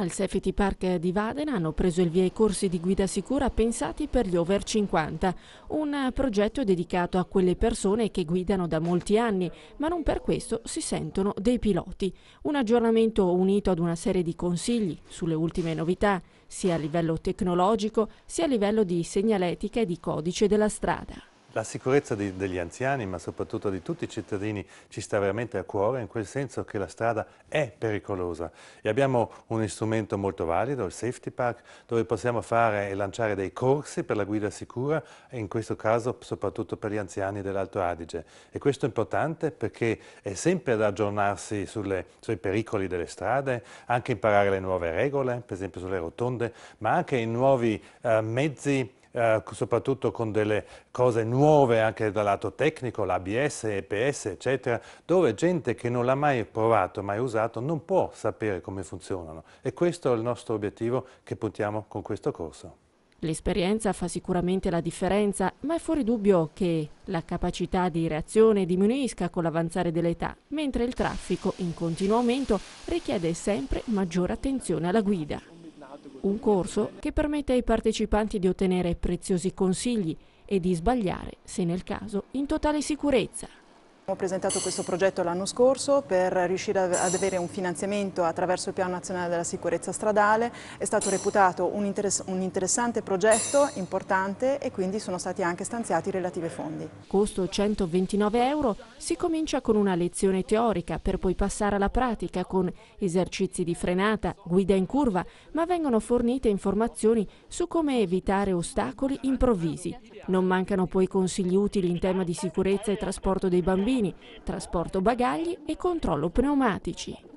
Al Safety Park di Vadena hanno preso il via i corsi di guida sicura pensati per gli over 50, un progetto dedicato a quelle persone che guidano da molti anni, ma non per questo si sentono dei piloti. Un aggiornamento unito ad una serie di consigli sulle ultime novità, sia a livello tecnologico, sia a livello di segnaletica e di codice della strada. La sicurezza di, degli anziani, ma soprattutto di tutti i cittadini, ci sta veramente a cuore, in quel senso che la strada è pericolosa. E abbiamo un strumento molto valido, il Safety Park, dove possiamo fare e lanciare dei corsi per la guida sicura, in questo caso soprattutto per gli anziani dell'Alto Adige. E questo è importante perché è sempre da aggiornarsi sulle, sui pericoli delle strade, anche imparare le nuove regole, per esempio sulle rotonde, ma anche i nuovi eh, mezzi eh, soprattutto con delle cose nuove anche dal lato tecnico, l'ABS, EPS, eccetera, dove gente che non l'ha mai provato, mai usato, non può sapere come funzionano. E questo è il nostro obiettivo che puntiamo con questo corso. L'esperienza fa sicuramente la differenza, ma è fuori dubbio che la capacità di reazione diminuisca con l'avanzare dell'età, mentre il traffico in continuo aumento richiede sempre maggiore attenzione alla guida un corso che permette ai partecipanti di ottenere preziosi consigli e di sbagliare, se nel caso, in totale sicurezza. Abbiamo presentato questo progetto l'anno scorso per riuscire ad avere un finanziamento attraverso il Piano Nazionale della Sicurezza Stradale, è stato reputato un, interess un interessante progetto, importante e quindi sono stati anche stanziati i relativi fondi. Costo 129 euro, si comincia con una lezione teorica per poi passare alla pratica con esercizi di frenata, guida in curva, ma vengono fornite informazioni su come evitare ostacoli improvvisi. Non mancano poi consigli utili in tema di sicurezza e trasporto dei bambini, magazzini, trasporto bagagli e controllo pneumatici.